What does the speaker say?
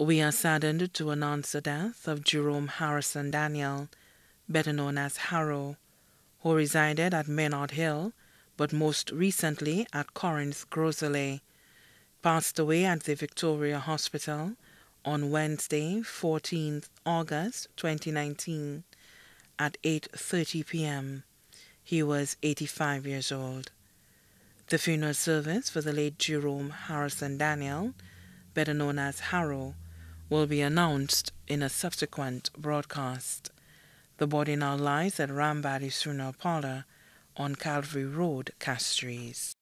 We are saddened to announce the death of Jerome Harrison Daniel, better known as Harrow, who resided at Maynard Hill, but most recently at Corinth Groselet, passed away at the Victoria Hospital on Wednesday, 14th August 2019 at 8:30 p.m. He was 85 years old. The funeral service for the late Jerome Harrison Daniel, better known as Harrow, will be announced in a subsequent broadcast. The body now lies at Rambadi Sunil Parlor on Calvary Road, Castries.